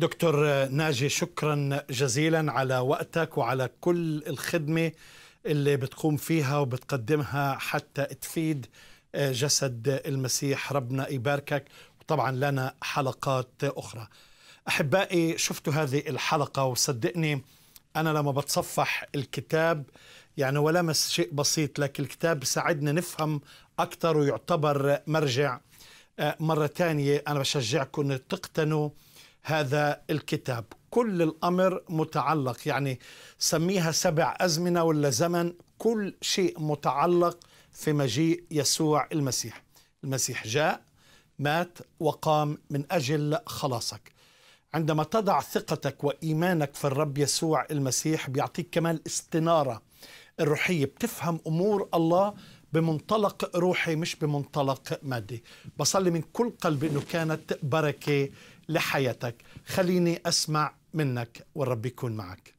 دكتور ناجي شكرا جزيلا على وقتك وعلى كل الخدمه اللي بتقوم فيها وبتقدمها حتى تفيد آه، جسد المسيح ربنا يباركك وطبعا لنا حلقات اخرى. احبائي شفتوا هذه الحلقه وصدقني انا لما بتصفح الكتاب يعني ولمس شيء بسيط لكن الكتاب ساعدنا نفهم اكثر ويعتبر مرجع. آه، مره ثانيه انا بشجعكم تقتنوا هذا الكتاب كل الأمر متعلق يعني سميها سبع أزمنة ولا زمن كل شيء متعلق في مجيء يسوع المسيح المسيح جاء مات وقام من أجل خلاصك عندما تضع ثقتك وإيمانك في الرب يسوع المسيح بيعطيك كمان استنارة الروحية بتفهم أمور الله بمنطلق روحي مش بمنطلق مادي بصلي من كل قلبي أنه كانت بركة لحياتك خليني أسمع منك والرب يكون معك